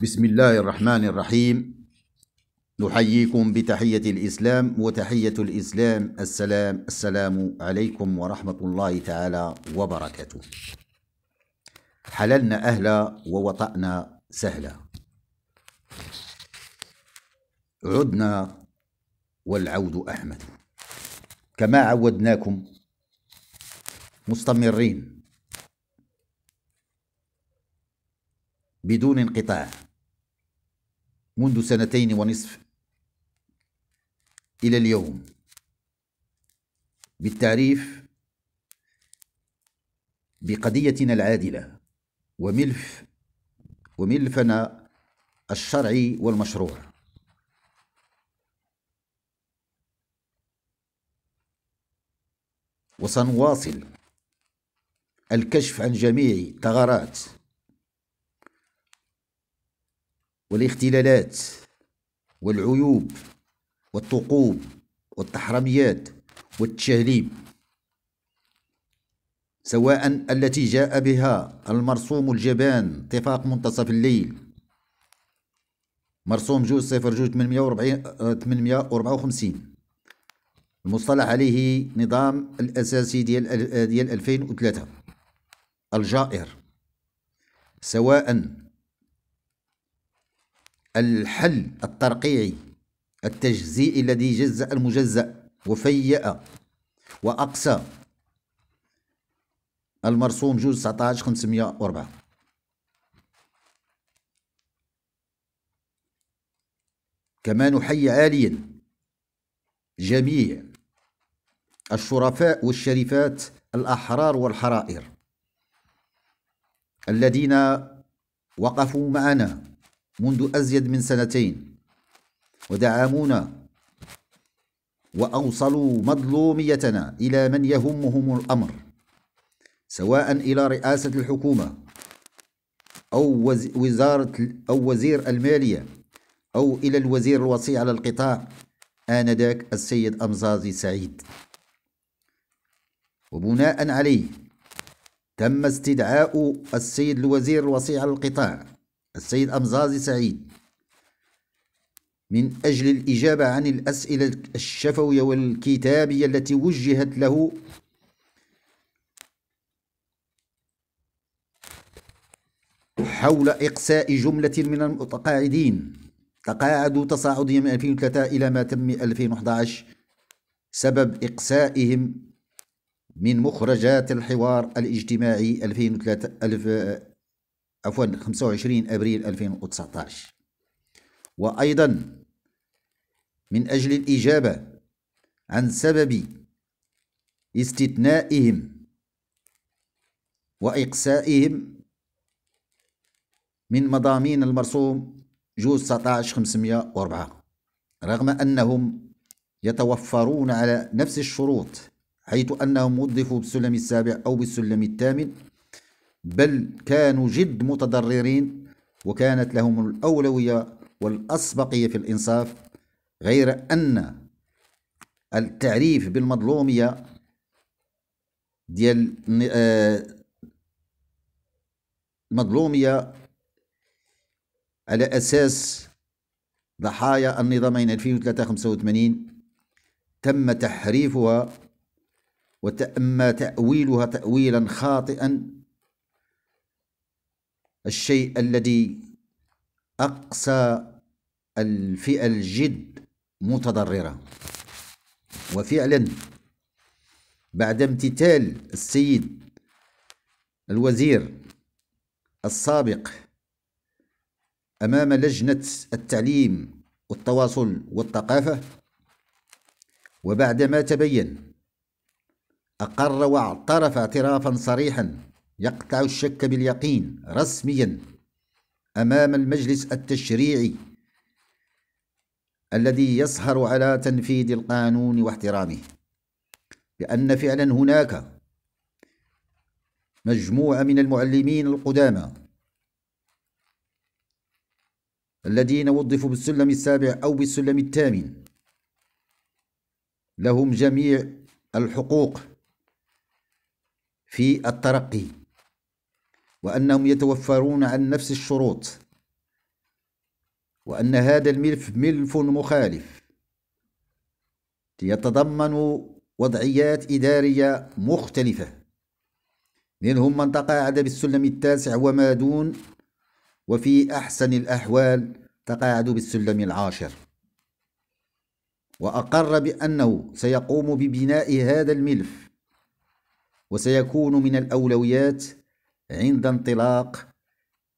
بسم الله الرحمن الرحيم نحييكم بتحية الإسلام وتحية الإسلام السلام السلام عليكم ورحمة الله تعالى وبركاته حللنا أهلا ووطأنا سهلا عدنا والعود أحمد كما عودناكم مستمرين بدون انقطاع منذ سنتين ونصف إلى اليوم بالتعريف بقضيتنا العادلة وملف وملفنا الشرعي والمشروع وسنواصل الكشف عن جميع ثغرات والاختلالات والعيوب والطقوب والتحرميات والتشهليب سواء التي جاء بها المرسوم الجبان اتفاق منتصف الليل مرسوم جوج صفر جوج 854 آه، المصطلح عليه نظام الأساسي ديال ديال 2003 الجائر سواء الحل الترقيعي التجزيئي الذي جزأ المجزأ وفيأ وأقسى المرسوم جوج 19 504 كما نحيي عاليا جميع الشرفاء والشريفات الأحرار والحرائر الذين وقفوا معنا منذ أزيد من سنتين ودعمونا وأوصلوا مظلوميتنا إلى من يهمهم الأمر سواء إلى رئاسة الحكومة أو وزارة أو وزير المالية أو إلى الوزير الوصي على القطاع آنذاك السيد أمزازي سعيد وبناء عليه تم استدعاء السيد الوزير الوصي على القطاع السيد أمزازي سعيد من أجل الإجابة عن الأسئلة الشفوية والكتابية التي وجهت له حول إقساء جملة من المتقاعدين تقاعدوا تصاعديا من 2003 إلى ما تم 2011 سبب إقسائهم من مخرجات الحوار الاجتماعي 2003 عفوا 25 أبريل 2019 وأيضا من أجل الإجابة عن سبب استثنائهم وإقسائهم من مضامين المرسوم جوز 19 504 رغم أنهم يتوفرون على نفس الشروط حيث أنهم وظفوا بالسلم السابع أو بالسلم الثامن بل كانوا جد متضررين وكانت لهم الأولوية والأسبقية في الإنصاف غير أن التعريف بالمظلومية ديال المظلومية آه، على أساس ضحايا النظامين 2003 تم تحريفها وتم تأويلها تأويلا خاطئا الشيء الذي أقسى الفئة الجد متضررة وفعلا بعد امتثال السيد الوزير السابق أمام لجنة التعليم والتواصل والثقافة وبعدما تبين أقر واعترف اعترافا صريحا يقطع الشك باليقين رسميا أمام المجلس التشريعي الذي يسهر على تنفيذ القانون واحترامه لأن فعلا هناك مجموعة من المعلمين القدامى الذين وظفوا بالسلم السابع أو بالسلم الثامن لهم جميع الحقوق في الترقي وأنهم يتوفرون عن نفس الشروط وأن هذا الملف ملف مخالف يتضمن وضعيات إدارية مختلفة منهم من تقاعد بالسلم التاسع وما دون وفي أحسن الأحوال تقاعد بالسلم العاشر وأقر بأنه سيقوم ببناء هذا الملف وسيكون من الأولويات عند انطلاق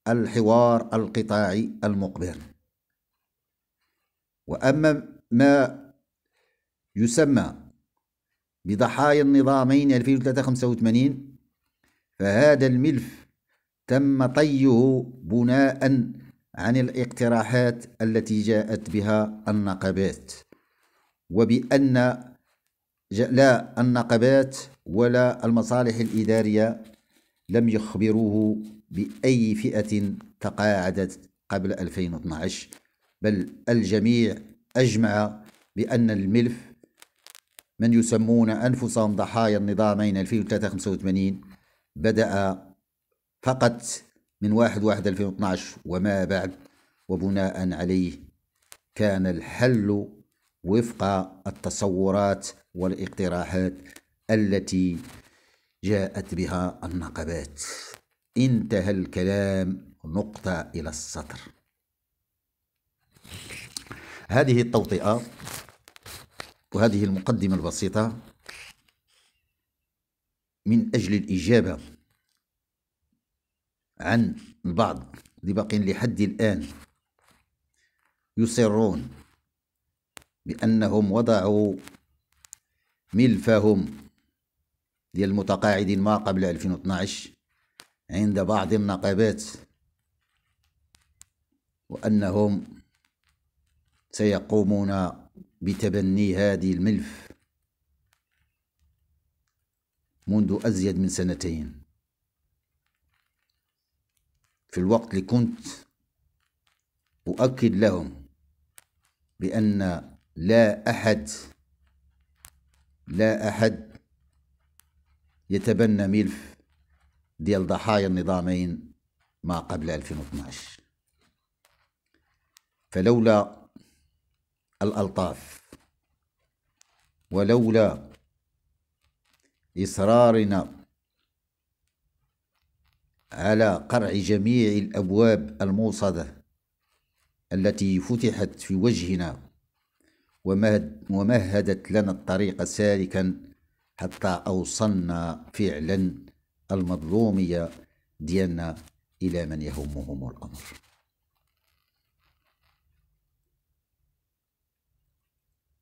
الحوار القطاعي المقبل وأما ما يسمى بضحايا النظامين 2385 فهذا الملف تم طيه بناء عن الاقتراحات التي جاءت بها النقابات وبأن لا النقابات ولا المصالح الإدارية لم يخبروه بأي فئة تقاعدت قبل 2012 بل الجميع أجمع بأن الملف من يسمون أنفسهم ضحايا النظامين 2385 بدأ فقط من 1 1 2012 وما بعد وبناء عليه كان الحل وفق التصورات والاقتراحات التي جاءت بها النقبات انتهى الكلام نقطة إلى السطر هذه التوطئة وهذه المقدمة البسيطة من أجل الإجابة عن البعض لباق لحد الآن يصرون بأنهم وضعوا ملفهم ديال المتقاعدين ما قبل 2012 عند بعض النقابات وأنهم سيقومون بتبني هذه الملف منذ أزيد من سنتين في الوقت اللي كنت أؤكد لهم بأن لا أحد لا أحد يتبنى ملف ديال ضحايا النظامين ما قبل 2012 فلولا الألطاف ولولا إصرارنا على قرع جميع الأبواب الموصدة التي فتحت في وجهنا ومهدت لنا الطريق سالكا حتى أوصلنا فعلا المظلومية ديالنا إلى من يهمهم الأمر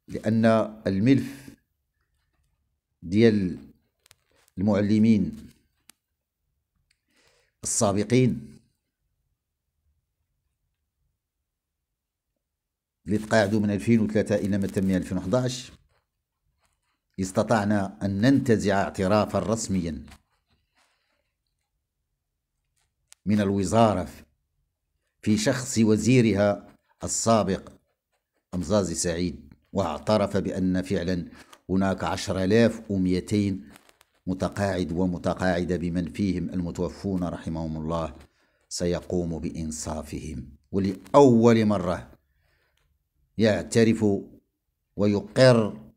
لأن الملف ديال المعلمين السابقين اللي تقاعدوا من 2003 إلى ما تم 2011 استطعنا أن ننتزع اعترافا رسميا من الوزارة في شخص وزيرها السابق أمزاز سعيد واعترف بأن فعلا هناك 10200 متقاعد ومتقاعدة بمن فيهم المتوفون رحمهم الله سيقوم بإنصافهم ولأول مرة يعترف ويقر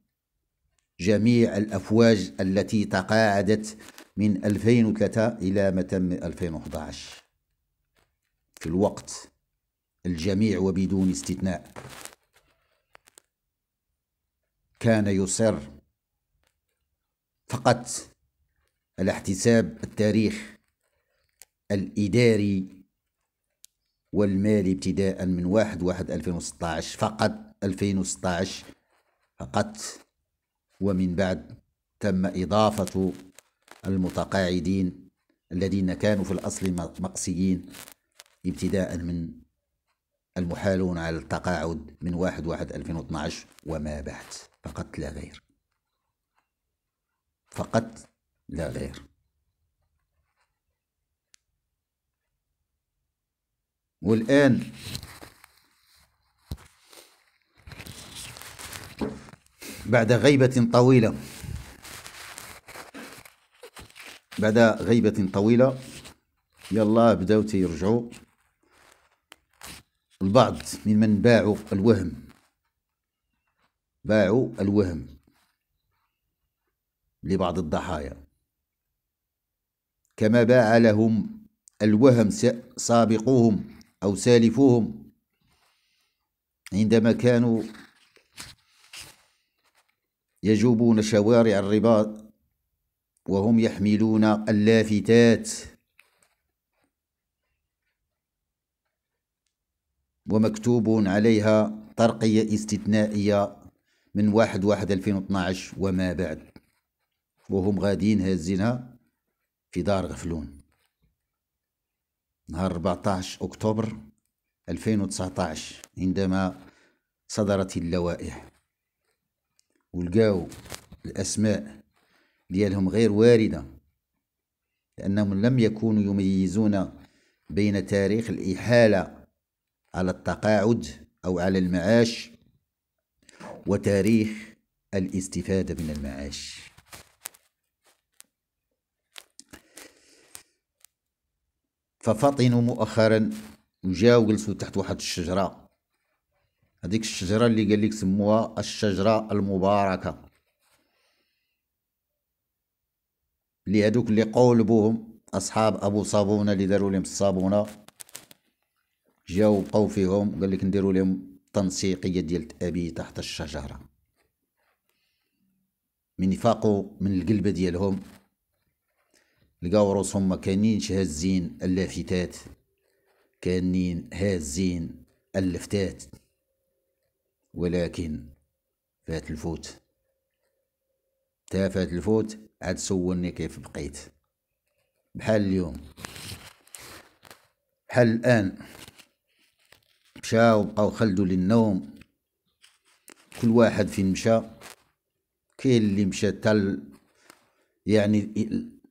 جميع الأفواج التي تقاعدت من 2003 إلى ما تم 2011 في الوقت الجميع وبدون استثناء كان يصر فقط على احتساب التاريخ الإداري والمالي ابتداء من 1 1 2016 فقط 2016 فقط ومن بعد تم إضافة المتقاعدين الذين كانوا في الأصل مقصيين ابتداء من المحالون على التقاعد من 1 واحد 2012 وما بعد فقط لا غير فقط لا غير والآن بعد غيبة طويلة بعد غيبة طويلة يلا بداو تيرجعوا البعض من من باعوا الوهم باعوا الوهم لبعض الضحايا كما باع لهم الوهم سابقوهم أو سالفوهم عندما كانوا يجوبون شوارع الرباط وهم يحملون اللافتات ومكتوب عليها ترقية استثنائية من واحد واحد 2012 وما بعد وهم غادين هازينها في دار غفلون نهار 14 أكتوبر 2019 عندما صدرت اللوائح ولقاو الأسماء ديالهم غير واردة لأنهم لم يكونوا يميزون بين تاريخ الإحالة على التقاعد أو على المعاش وتاريخ الاستفادة من المعاش ففطنوا مؤخرا وجاو جلسوا تحت واحد الشجرة هذيك الشجره اللي قال لك سموها الشجره المباركه اللي هذوك اللي قولبوهم اصحاب ابو صابونه اللي داروا لهم الصابونه جاو بقاو فيهم قال لك نديروا لهم تنسيقيه ديال ابي تحت الشجره من فاقوا من القلبه ديالهم لقاو روسهم ما كانينش هازين اللافتات كانين هازين اللفتات ولكن فات الفوت تا فات الفوت عاد سولني كيف بقيت بحال اليوم بحال الآن مشاو بقاو خلدو للنوم كل واحد فين مشى كاين اللي مشى تل يعني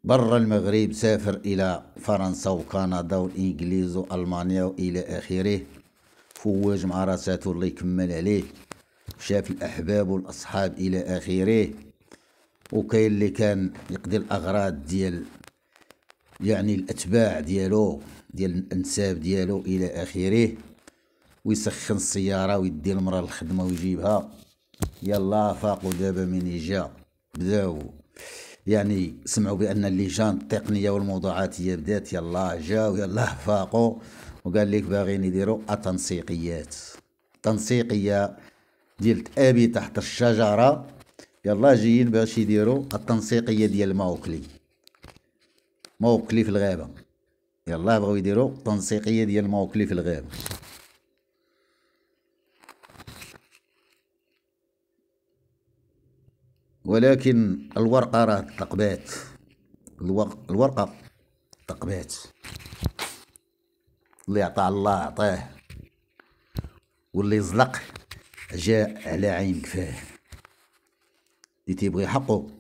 برا المغرب سافر إلى فرنسا وكندا وانجليز وألمانيا وإلى آخره فواج مع راساتو الله يكمل عليه شاف الأحباب والأصحاب إلى آخره وكاين اللي كان يقضي الأغراض ديال يعني الأتباع ديالو ديال الأنساب ديالو إلى آخره ويسخن السيارة ويدي المرأة للخدمة ويجيبها يلا فاقوا دابا من جا بداو يعني سمعوا بأن اللجان التقنية هي بدات يلا جاو يلا فاقوا وقال لك باغيين يديروا التنسيقيات تنسيقيه ديال ابي تحت الشجره يلا جايين باش يديروا التنسيقيه ديال ماوكلي ماوكلي في الغابه يلا بغاو يديروا التنسيقيه ديال ماوكلي في الغابه ولكن الورقه راه تقبات الورقه تقبات اللي عطاه الله عطاه واللي زلق جاء على عين كفاه اللي تيبغي حقه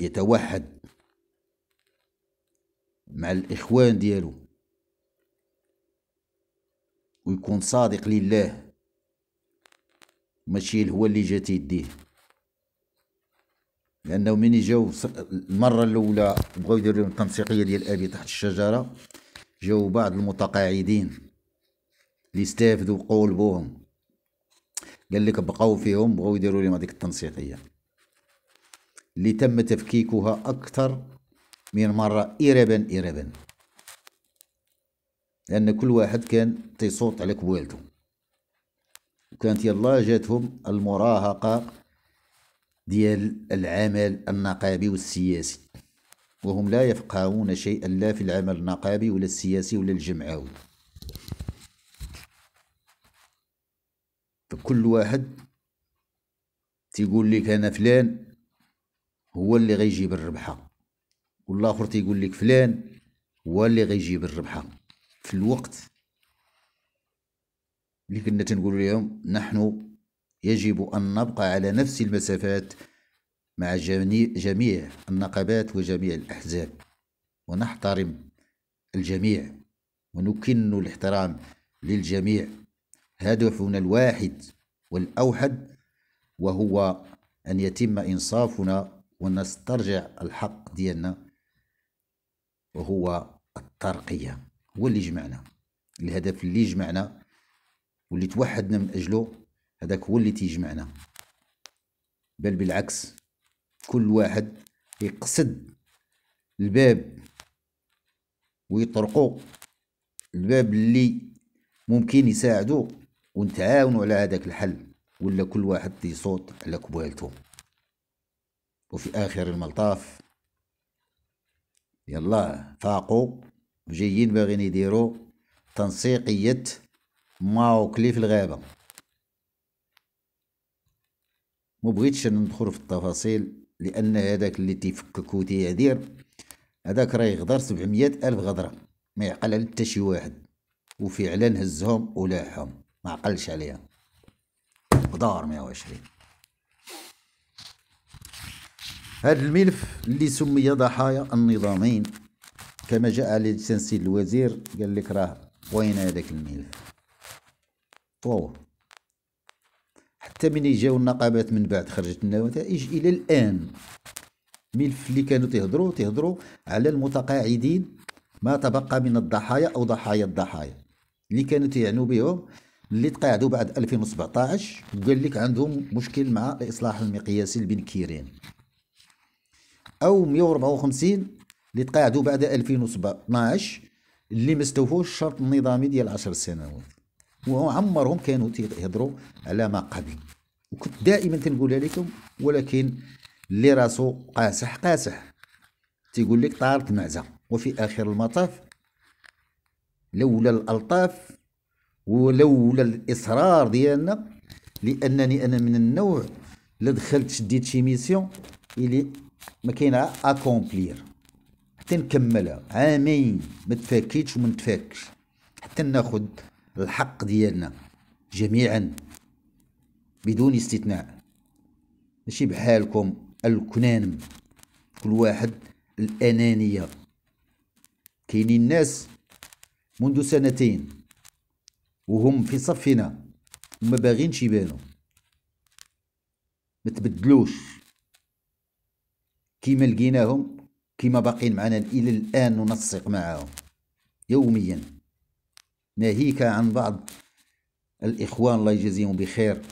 يتوحد مع الإخوان ديالو ويكون صادق لله ماشي هو اللي جات يديه لانه من جاو المره الاولى بغاو يديروا التنسيقيه ديال ابي تحت الشجره جاو بعض المتقاعدين اللي استافدوا قولبوهم قال لك بقاو فيهم بغاو يديروا لهم هذيك التنسيقيه اللي تم تفكيكها اكثر من مره اربا اربا لان كل واحد كان تيصوت على كوالته وكانت يلا جاتهم المراهقه ديال العمل النقابي والسياسي وهم لا يفقهون شيئا لا في العمل النقابي ولا السياسي ولا الجمعوي فكل واحد تيقول لك انا فلان هو اللي غيجيب الربحه والاخر تيقول لك فلان هو اللي غيجيب الربحه في الوقت اللي كنا تنقول لهم نحن يجب أن نبقى على نفس المسافات مع جميع النقابات وجميع الأحزاب ونحترم الجميع ونكن الاحترام للجميع هدفنا الواحد والأوحد وهو أن يتم إنصافنا ونسترجع الحق ديالنا وهو الترقية هو اللي جمعنا الهدف اللي جمعنا واللي توحدنا من أجله هذاك هو اللي تيجمعنا بل بالعكس كل واحد يقصد الباب ويطرقو الباب اللي ممكن يساعدو ونتعاونوا على هذاك الحل ولا كل واحد صوت على كبالته وفي آخر الملطاف يلا فاقوا جايين باغيين يديروا تنسيقية ماوكلي في الغابة ما بغيتش ندخل في التفاصيل لان هذاك اللي تيفكك كوتي هذاك راه يغدر 700 الف غدره ما يعقل على حتى شي واحد وفعلا هزهم ولاحهم ما عقلش عليها غدار 120 هذا الملف اللي سمي ضحايا النظامين كما جاء على تنسيل الوزير قال لك راه وين هذاك الملف طور حتى من جاو النقابات من بعد خرجت النتائج الى الان ملف اللي كانوا تهضروا تهضروا على المتقاعدين ما تبقى من الضحايا او ضحايا الضحايا اللي كانوا تيعنوا بهم اللي تقاعدوا بعد 2017 وقال لك عندهم مشكل مع الاصلاح المقياسي لبن كيرين او 154 اللي تقاعدوا بعد 2017 اللي ما استوفوش الشرط النظامي ديال 10 سنوات وعمرهم كانوا تيهضروا على ما قبل وكنت دائما تنقولها لكم ولكن اللي راسو قاسح قاسح تيقول لك طارت معزة وفي آخر المطاف لولا الألطاف ولولا الإصرار ديالنا لأنني أنا من النوع اللي دخلت شديت شي ميسيون اللي ما كاينها أكومبلير حتى نكملها عامين ما تفاكيتش وما نتفاكش حتى ناخد الحق ديالنا جميعا بدون استثناء ماشي بحالكم الكنانم كل واحد الأنانية كاينين الناس منذ سنتين وهم في صفنا وما باغينش يبانو ما تبدلوش كيما لقيناهم كيما باقين معنا الى الان ننسق معاهم يوميا ناهيك عن بعض الإخوان الله يجزيهم بخير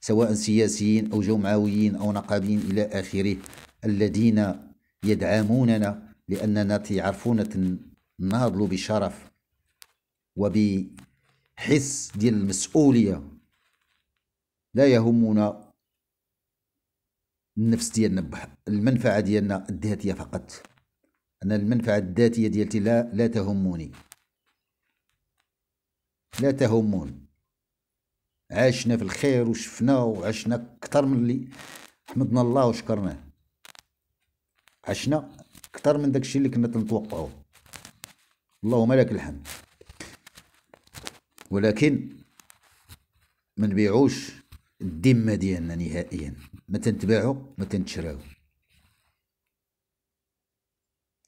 سواء سياسيين أو جمعويين أو نقابيين إلى آخره الذين يدعموننا لأننا تعرفون ناضلوا بشرف وبحس ديال المسؤولية لا يهمنا النفس ديالنا المنفعة ديالنا الذاتية فقط أنا المنفعة الذاتية ديالتي لا لا تهمني لا تهمون عشنا في الخير وشفنا وعشنا كتر من اللي حمدنا الله وشكرناه عشنا كتر من داكشي اللي كنا تنتوقعوه اللهم لك الحمد ولكن ما نبيعوش الذمة ديالنا نهائيا ما تنتباعو ما تنتشراو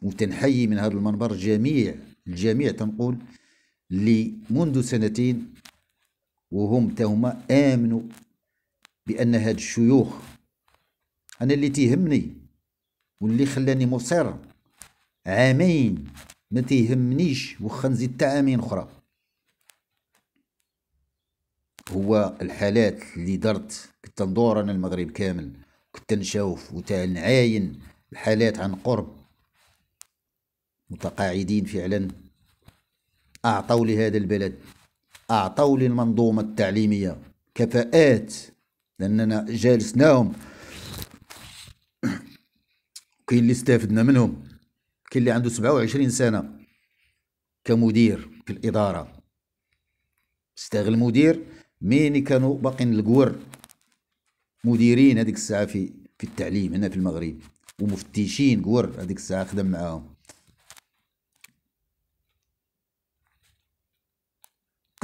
وتنحيي من هذا المنبر الجميع الجميع تنقول اللي منذ سنتين وهم تهما آمنوا بأن هاد الشيوخ أنا اللي تيهمني واللي خلاني مصر عامين ما تيهمنيش وخا نزيد عامين أخرى هو الحالات اللي درت كنت ندور أنا المغرب كامل كنت نشوف وتا الحالات عن قرب متقاعدين فعلا أعطوا لهذا البلد أعطوا للمنظومة التعليمية كفاءات لأننا جالسناهم كاين اللي استفدنا منهم كاين اللي عنده 27 سنة كمدير في الإدارة استغل مدير مين كانوا باقيين القور مديرين هذيك الساعة في في التعليم هنا في المغرب ومفتشين قور هذيك الساعة خدم معاهم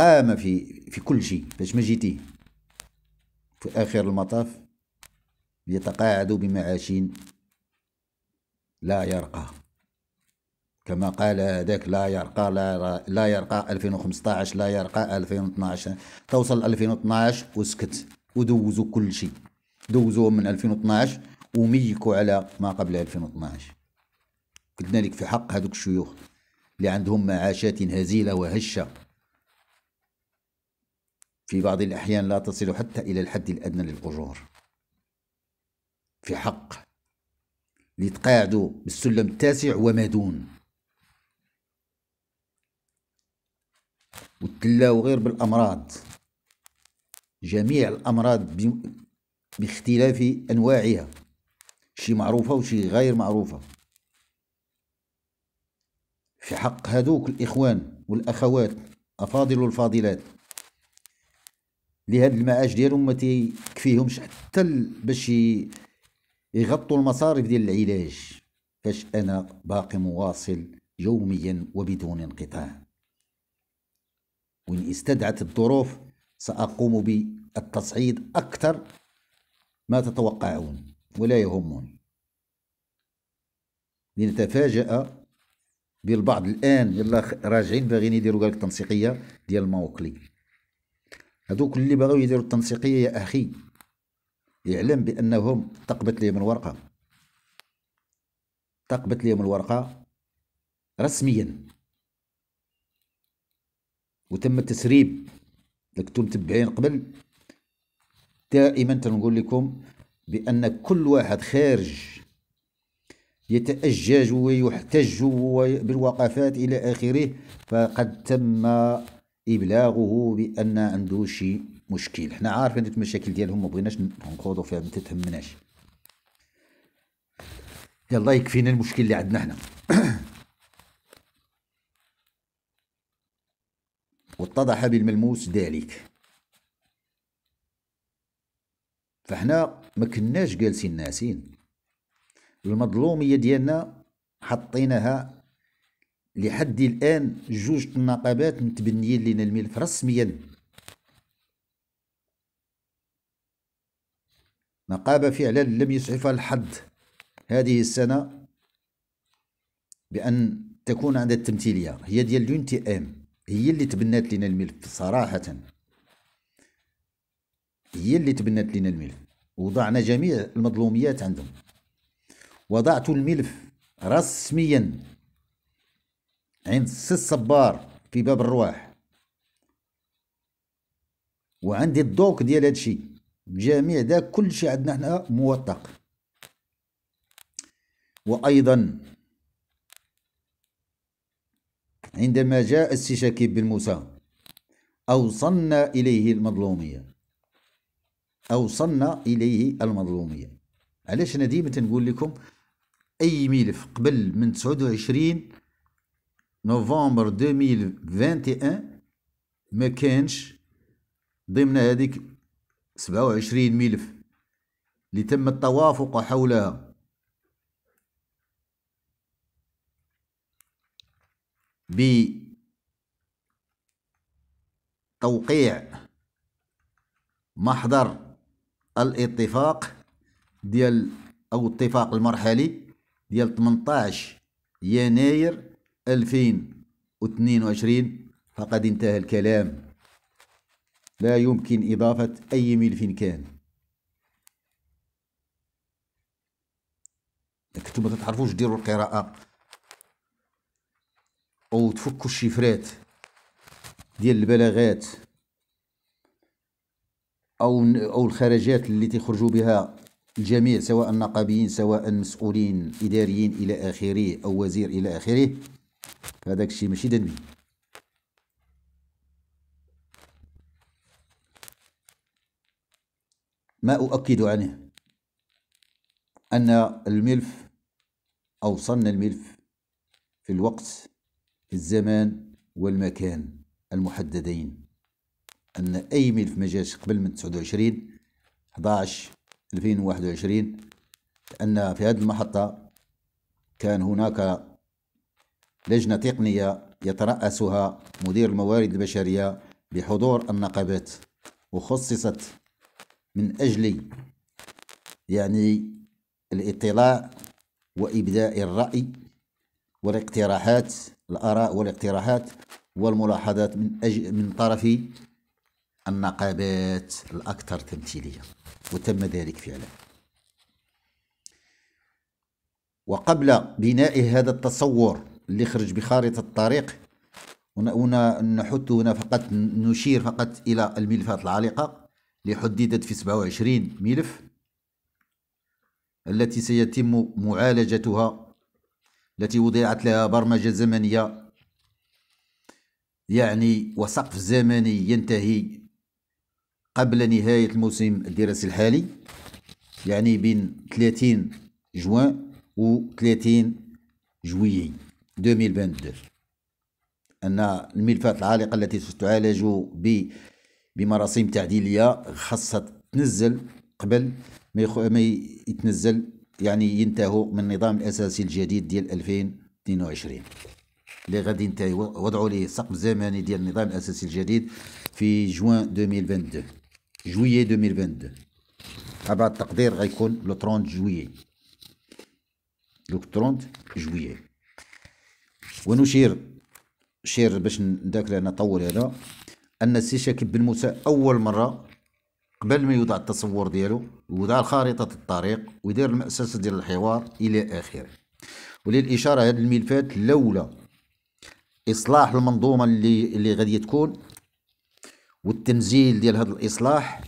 قام في في كل شيء باش ما جيتيه في آخر المطاف يتقاعد بمعاشين لا يرقى كما قال هذاك لا يرقى لا, لا يرقى 2015 لا يرقى 2012 توصل 2012 وسكت ودوزوا كل شيء دوزوا من 2012 وميكوا على ما قبل 2012 قلنا لك في حق هذوك الشيوخ اللي عندهم معاشات هزيله وهشه في بعض الأحيان لا تصل حتى إلى الحد الأدنى للأجور في حق ليتقاعدوا بالسلم التاسع وما دون وتلاو غير بالأمراض جميع الأمراض باختلاف أنواعها شي معروفة وشي غير معروفة في حق هذوك الإخوان والأخوات أفاضل الفاضلات لهاد المعاش ديالهم ما تيكفيهمش حتى باش يغطوا المصاريف ديال العلاج فاش انا باقي مواصل يوميا وبدون انقطاع وان استدعت الظروف ساقوم بالتصعيد اكثر ما تتوقعون ولا يهمني لنتفاجأ بالبعض الان يلا راجعين باغيين يديروا قالك تنسيقيه ديال الموكلي هذوك اللي بغاو يديروا التنسيقيه يا اخي يعلم بانهم تقبت لهم الورقه تقبت لهم الورقه رسميا وتم التسريب كنتم متبعين قبل دائما تنقول لكم بان كل واحد خارج يتأجج ويحتج بالوقفات إلى آخره فقد تم ابلاغه بان عنده شي مشكل حنا عارفين المشاكل ديالهم ما بغيناش نخوضوا فيها ما تهمناش يلا يكفينا المشكل اللي عندنا حنا واتضح بالملموس ذلك فحنا ما كناش جالسين ناسين المظلوميه ديالنا حطيناها لحد الآن جوج النقابات متبنيين لنا الملف رسميا نقابة فعلا لم يسعفها الحد هذه السنة بأن تكون عندها التمثيلية هي ديال لونتي ام هي اللي تبنات لنا الملف صراحة هي اللي تبنات لنا الملف وضعنا جميع المظلوميات عندهم وضعت الملف رسميا عند السي الصبار في باب الرواح وعندي الدوك ديال هادشي جميع دا كل شيء عندنا حنا موثق وأيضا عندما جاء السي شاكيب بن موسى أوصلنا إليه المظلومية أوصلنا إليه المظلومية علاش أنا ديما تنقول لكم أي ملف قبل من 29 نوفمبر 2021 ما كانش ضمن هذيك 27 ملف اللي تم التوافق حولها بتوقيع محضر الاتفاق ديال او الاتفاق المرحلي ديال 18 يناير 2022 فقد انتهى الكلام لا يمكن إضافة أي ملف كان كنتم ما تعرفوش ديروا القراءة أو تفكوا الشفرات ديال البلاغات أو أو الخرجات اللي تخرجوا بها الجميع سواء نقابيين سواء مسؤولين إداريين إلى آخره أو وزير إلى آخره هذاك الشيء ماشي دنوي ما أؤكد عنه أن الملف أو صن الملف في الوقت في الزمان والمكان المحددين أن أي ملف ما جاش قبل من 29 11 2021 لأن في هذه المحطة كان هناك لجنة تقنية يترأسها مدير الموارد البشرية بحضور النقابات وخصصت من أجل يعني الاطلاع وإبداء الرأي والاقتراحات الآراء والاقتراحات والملاحظات من أجل من طرف النقابات الأكثر تمثيلية وتم ذلك فعلا وقبل بناء هذا التصور اللي خرج بخارطة الطريق ونحط هنا فقط نشير فقط إلى الملفات العالقة اللي حددت في 27 ملف التي سيتم معالجتها التي وضعت لها برمجة زمنية يعني وسقف زمني ينتهي قبل نهاية الموسم الدراسي الحالي يعني بين 30 جوان و 30 جويي 2022 ان الملفات العالقه التي ستعالج ب بمراسيم تعديليه خاصه تنزل قبل ما يتنزل يعني ينتهوا من النظام الاساسي الجديد ديال 2022 اللي غادي ينتهي وضعوا ليه سقف زمني ديال النظام الاساسي الجديد في جوان 2022 جويي 2022 على التقدير غيكون لو 30 جويي لو 30 جويي ونشير شير باش نداك انا طول هذا ان السي شاكب بن موسى اول مره قبل ما يوضع التصور ديالو وضع خارطه الطريق ويدير المؤسسه ديال الحوار الى اخره وللاشاره هذه الملفات لولا اصلاح المنظومه اللي اللي غادي تكون والتنزيل ديال هذا الاصلاح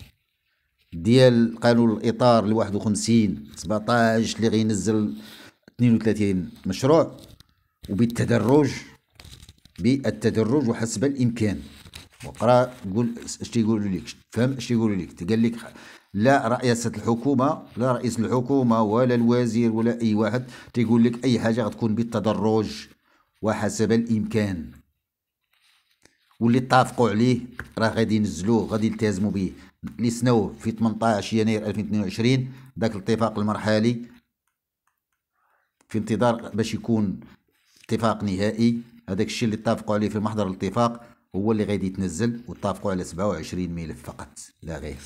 ديال قانون الاطار ل 51 17 اللي غينزل 32 مشروع وبالتدرج بالتدرج وحسب الامكان وقرا قول اش تيقولوا لك فهم اش تيقولوا لك قال لك لا رئاسة الحكومة لا رئيس الحكومة ولا الوزير ولا أي واحد تيقول لك أي حاجة غتكون بالتدرج وحسب الإمكان واللي اتفقوا عليه راه غادي ينزلوه غادي يلتزموا به اللي سنوه في 18 يناير 2022 ذاك الاتفاق المرحلي في انتظار باش يكون اتفاق نهائي هذاك الشيء اللي اتفقوا عليه في محضر الاتفاق هو اللي غادي يتنزل واتفقوا على 27 ملف فقط لا غير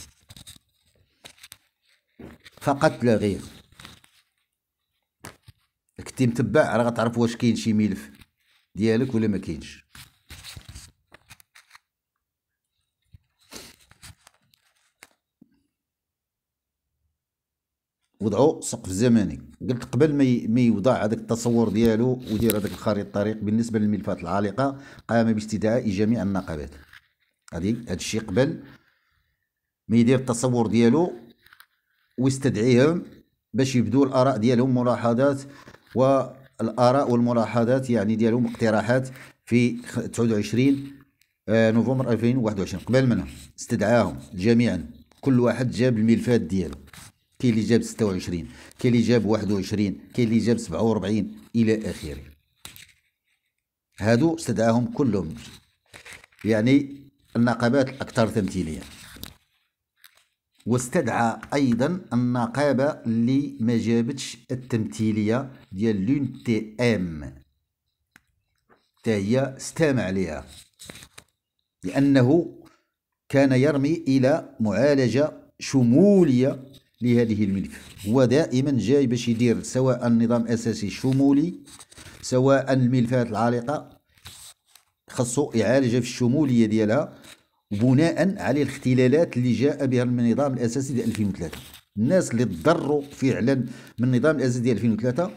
فقط لا غير كنتي متبع راه غتعرف واش كاين شي ملف ديالك ولا ما كاينش وضعوا سقف زمني قلت قبل ما ما يوضع هذاك التصور ديالو ويدير هذاك الخريطه الطريق بالنسبه للملفات العالقه قام باستدعاء جميع النقابات هذه هذا الشيء قبل ما يدير التصور ديالو ويستدعيهم باش يبدوا الاراء ديالهم ملاحظات والاراء والملاحظات يعني ديالهم اقتراحات في 29 آه، نوفمبر 2021 قبل منهم استدعاهم جميعا كل واحد جاب الملفات ديالو كاين اللي جاب 26 كاين اللي جاب 21 كاين اللي جاب 47 الى اخره هادو استدعاهم كلهم يعني النقابات الاكثر تمثيليه واستدعى ايضا النقابه اللي ما جابتش التمثيليه ديال لون تي ام حتى هي استمع ليها لانه كان يرمي الى معالجه شموليه لهذه الملك هو دائما جاي باش يدير سواء النظام اساسي الشمولي سواء الملفات العالقه خصو يعالجها في الشموليه ديالها بناء على الاختلالات اللي جاء بها من النظام الاساسي ديال 2003 الناس اللي تضروا فعلا من النظام الاساسي ديال 2003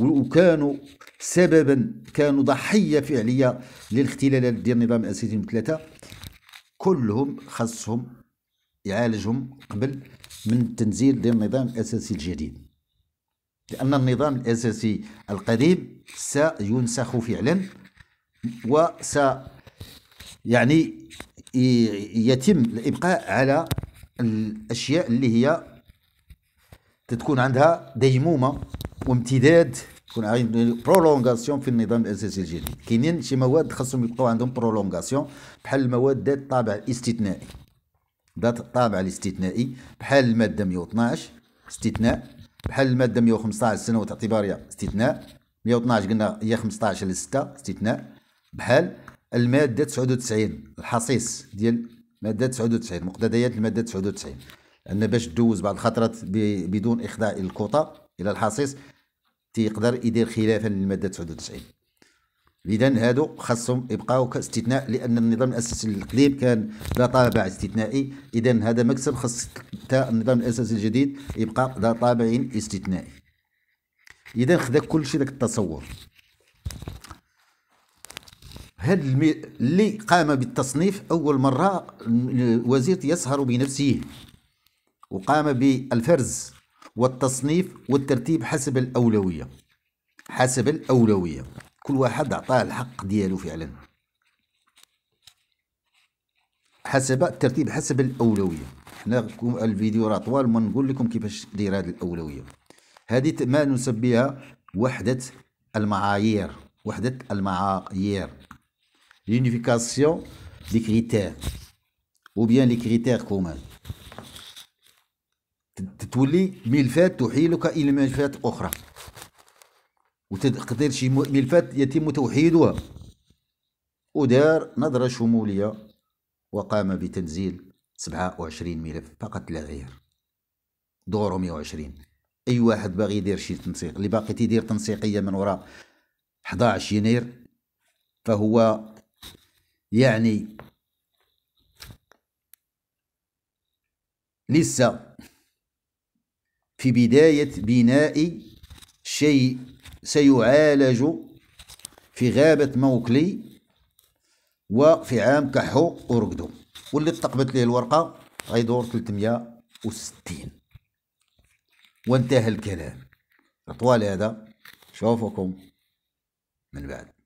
وكانوا سببا كانوا ضحيه فعليه للاختلالات ديال النظام الاساسي 2003 كلهم خصهم يعالجهم قبل من تنزيل النظام الأساسي الجديد لأن النظام الأساسي القديم سينسخ فعلا وس يعني يتم الإبقاء على الأشياء اللي هي تكون عندها ديمومة وامتداد تكون برولونغاسيون في النظام الاساسي الجديد كاينين شي مواد خاصهم يبقاو عندهم برولونغاسيون بحال المواد ذات طابع استثنائي ذات الطابع الاستثنائي بحال المادة 112 استثناء بحال المادة 115 سنوات اعتبارية استثناء 112 قلنا هي 15 ل 6 استثناء بحال المادة 99 الحصيص ديال مادة 99 مقتضيات المادة 99 أن باش دوز بعض الخطرات بدون إخضاع الكوطة إلى الحصيص تيقدر يدير خلافا للمادة 99 اذا هادو خاصهم يبقاو كاستثناء لان النظام الاساسي القديم كان ذا طابع استثنائي اذا هذا مكسب خاص حتى النظام الاساسي الجديد يبقى ذا طابع استثنائي اذا خدا كلشي داك التصور هاد المي... اللي قام بالتصنيف اول مره الوزير يسهر بنفسه وقام بالفرز والتصنيف والترتيب حسب الاولويه حسب الاولويه كل واحد عطاه الحق ديالو فعلا حسب الترتيب حسب الاولويه حنا الفيديو راه طوال ما نقول لكم كيفاش دير هذه الاولويه هذه ما نسميها وحده المعايير وحده المعايير لونيفيكاسيون دي كريتير او بيان لي كريتير كومان تولي ملفات تحيلك الى ملفات اخرى شي ملفات يتم توحيدها ودار نظرة شمولية وقام بتنزيل 27 ملف فقط لا غير دوره 120 اي واحد باغي يدير شي تنسيق اللي باقي تيدير تنسيقيه من وراء 11 يناير فهو يعني لسه في بدايه بناء شيء سيعالج في غابة موكلي وفي عام كحو ورقدو واللي تقبت ليه الورقة غيدور 360 وانتهى الكلام طوال هذا شوفكم من بعد